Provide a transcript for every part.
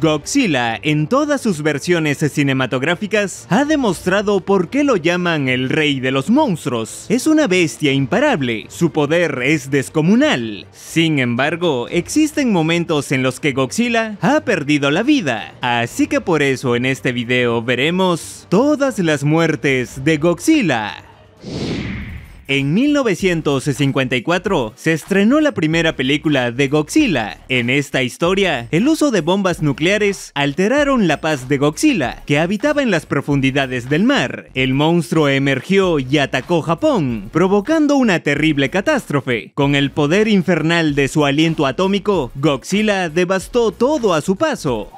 Godzilla, en todas sus versiones cinematográficas, ha demostrado por qué lo llaman el rey de los monstruos. Es una bestia imparable, su poder es descomunal. Sin embargo, existen momentos en los que Godzilla ha perdido la vida, así que por eso en este video veremos todas las muertes de Godzilla. En 1954 se estrenó la primera película de Godzilla. En esta historia, el uso de bombas nucleares alteraron la paz de Godzilla, que habitaba en las profundidades del mar. El monstruo emergió y atacó Japón, provocando una terrible catástrofe. Con el poder infernal de su aliento atómico, Godzilla devastó todo a su paso.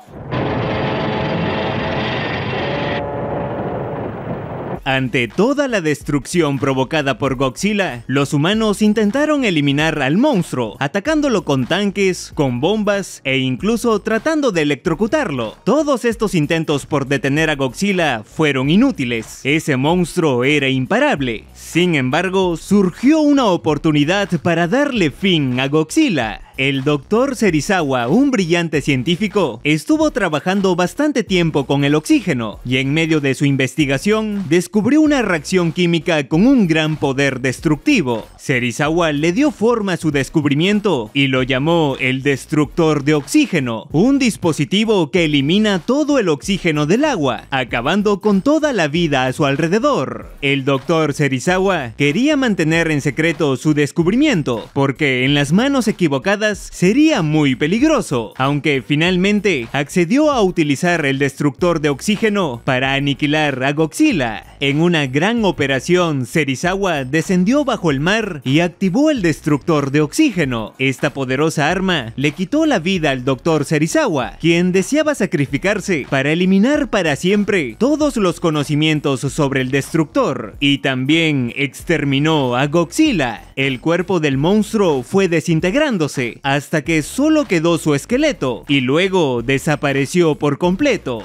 Ante toda la destrucción provocada por Godzilla, los humanos intentaron eliminar al monstruo, atacándolo con tanques, con bombas e incluso tratando de electrocutarlo. Todos estos intentos por detener a Godzilla fueron inútiles. Ese monstruo era imparable. Sin embargo, surgió una oportunidad para darle fin a Godzilla. El doctor Serizawa, un brillante científico, estuvo trabajando bastante tiempo con el oxígeno y en medio de su investigación descubrió una reacción química con un gran poder destructivo. Serizawa le dio forma a su descubrimiento y lo llamó el destructor de oxígeno, un dispositivo que elimina todo el oxígeno del agua, acabando con toda la vida a su alrededor. El doctor Serizawa quería mantener en secreto su descubrimiento porque en las manos equivocadas sería muy peligroso, aunque finalmente accedió a utilizar el destructor de oxígeno para aniquilar a Goxila. En una gran operación, Serizawa descendió bajo el mar y activó el destructor de oxígeno. Esta poderosa arma le quitó la vida al doctor Serizawa, quien deseaba sacrificarse para eliminar para siempre todos los conocimientos sobre el destructor y también exterminó a Goxila. El cuerpo del monstruo fue desintegrándose hasta que solo quedó su esqueleto y luego desapareció por completo.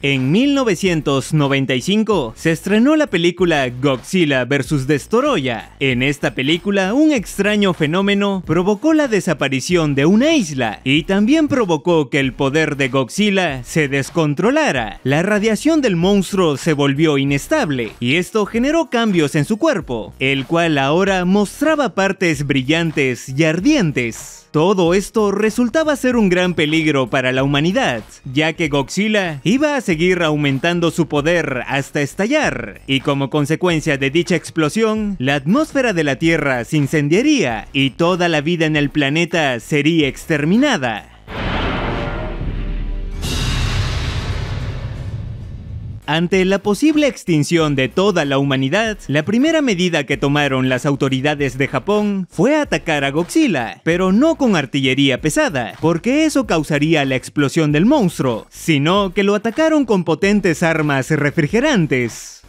En 1995 se estrenó la película Godzilla vs. Destoroya. En esta película, un extraño fenómeno provocó la desaparición de una isla y también provocó que el poder de Godzilla se descontrolara. La radiación del monstruo se volvió inestable y esto generó cambios en su cuerpo, el cual ahora mostraba partes brillantes y ardientes. Todo esto resultaba ser un gran peligro para la humanidad, ya que Godzilla iba a seguir aumentando su poder hasta estallar, y como consecuencia de dicha explosión, la atmósfera de la Tierra se incendiaría y toda la vida en el planeta sería exterminada. Ante la posible extinción de toda la humanidad, la primera medida que tomaron las autoridades de Japón fue atacar a Godzilla, pero no con artillería pesada, porque eso causaría la explosión del monstruo, sino que lo atacaron con potentes armas refrigerantes.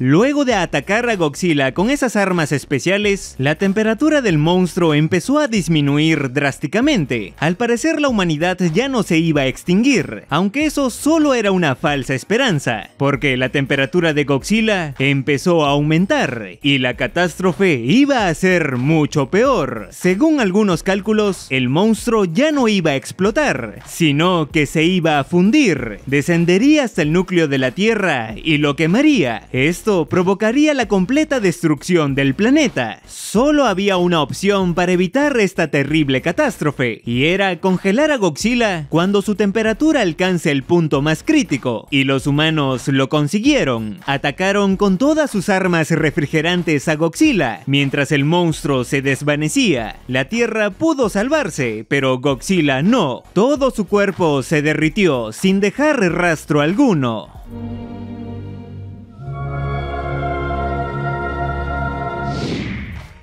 Luego de atacar a Godzilla con esas armas especiales, la temperatura del monstruo empezó a disminuir drásticamente. Al parecer la humanidad ya no se iba a extinguir, aunque eso solo era una falsa esperanza, porque la temperatura de Godzilla empezó a aumentar y la catástrofe iba a ser mucho peor. Según algunos cálculos, el monstruo ya no iba a explotar, sino que se iba a fundir, descendería hasta el núcleo de la Tierra y lo quemaría provocaría la completa destrucción del planeta. Solo había una opción para evitar esta terrible catástrofe, y era congelar a Goxila cuando su temperatura alcance el punto más crítico, y los humanos lo consiguieron. Atacaron con todas sus armas refrigerantes a Goxila mientras el monstruo se desvanecía. La Tierra pudo salvarse, pero Goxila no. Todo su cuerpo se derritió sin dejar rastro alguno.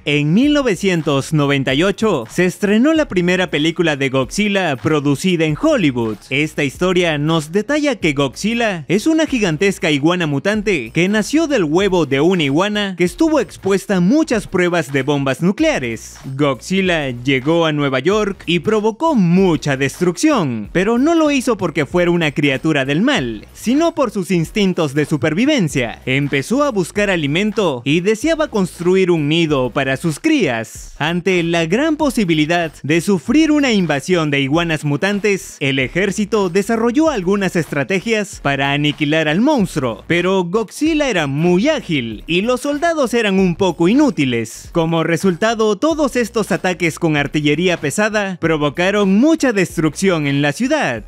En 1998 se estrenó la primera película de Godzilla producida en Hollywood. Esta historia nos detalla que Godzilla es una gigantesca iguana mutante que nació del huevo de una iguana que estuvo expuesta a muchas pruebas de bombas nucleares. Godzilla llegó a Nueva York y provocó mucha destrucción, pero no lo hizo porque fuera una criatura del mal, sino por sus instintos de supervivencia. Empezó a buscar alimento y deseaba construir un nido para sus crías. Ante la gran posibilidad de sufrir una invasión de iguanas mutantes, el ejército desarrolló algunas estrategias para aniquilar al monstruo, pero Godzilla era muy ágil y los soldados eran un poco inútiles. Como resultado, todos estos ataques con artillería pesada provocaron mucha destrucción en la ciudad.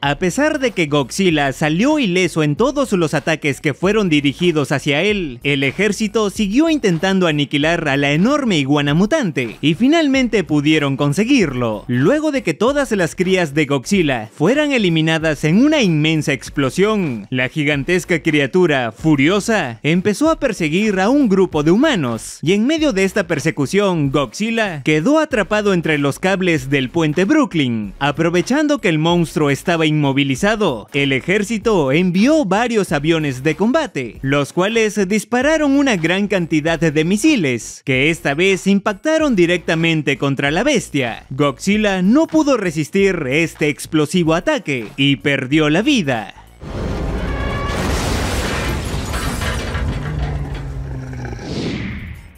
A pesar de que Godzilla salió ileso en todos los ataques que fueron dirigidos hacia él, el ejército siguió intentando aniquilar a la enorme iguana mutante, y finalmente pudieron conseguirlo, luego de que todas las crías de Godzilla fueran eliminadas en una inmensa explosión. La gigantesca criatura, furiosa, empezó a perseguir a un grupo de humanos, y en medio de esta persecución, Godzilla quedó atrapado entre los cables del puente Brooklyn, aprovechando que el monstruo estaba inmovilizado, el ejército envió varios aviones de combate, los cuales dispararon una gran cantidad de misiles, que esta vez impactaron directamente contra la bestia. Godzilla no pudo resistir este explosivo ataque y perdió la vida.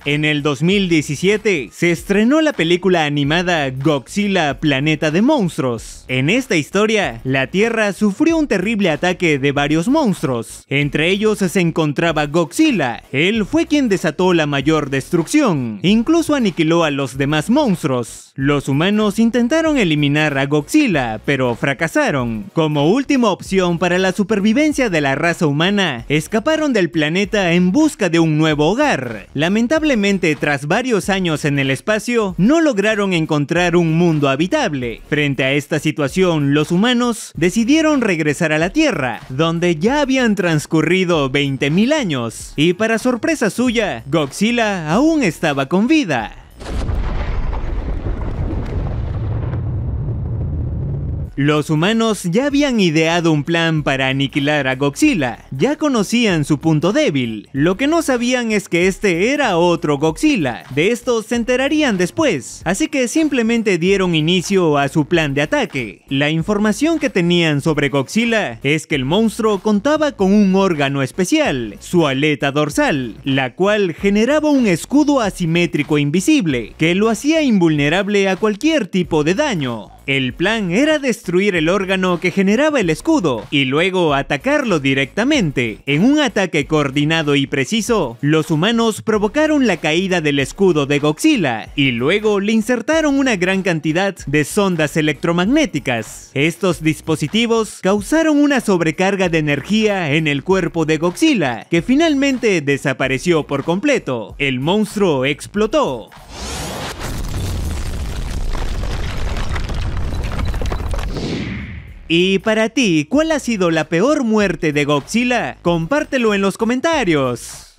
En el 2017 se estrenó la película animada Godzilla Planeta de Monstruos. En esta historia, la Tierra sufrió un terrible ataque de varios monstruos. Entre ellos se encontraba Godzilla. Él fue quien desató la mayor destrucción. Incluso aniquiló a los demás monstruos. Los humanos intentaron eliminar a Godzilla, pero fracasaron. Como última opción para la supervivencia de la raza humana, escaparon del planeta en busca de un nuevo hogar. Lamentablemente Lamentablemente, tras varios años en el espacio, no lograron encontrar un mundo habitable. Frente a esta situación, los humanos decidieron regresar a la Tierra, donde ya habían transcurrido 20.000 años, y para sorpresa suya, Godzilla aún estaba con vida. Los humanos ya habían ideado un plan para aniquilar a Godzilla, ya conocían su punto débil. Lo que no sabían es que este era otro Godzilla, de esto se enterarían después, así que simplemente dieron inicio a su plan de ataque. La información que tenían sobre Godzilla es que el monstruo contaba con un órgano especial, su aleta dorsal, la cual generaba un escudo asimétrico invisible, que lo hacía invulnerable a cualquier tipo de daño. El plan era destruir el órgano que generaba el escudo y luego atacarlo directamente. En un ataque coordinado y preciso, los humanos provocaron la caída del escudo de Goxila y luego le insertaron una gran cantidad de sondas electromagnéticas. Estos dispositivos causaron una sobrecarga de energía en el cuerpo de Godzilla, que finalmente desapareció por completo. El monstruo explotó. Y para ti, ¿cuál ha sido la peor muerte de Godzilla? Compártelo en los comentarios.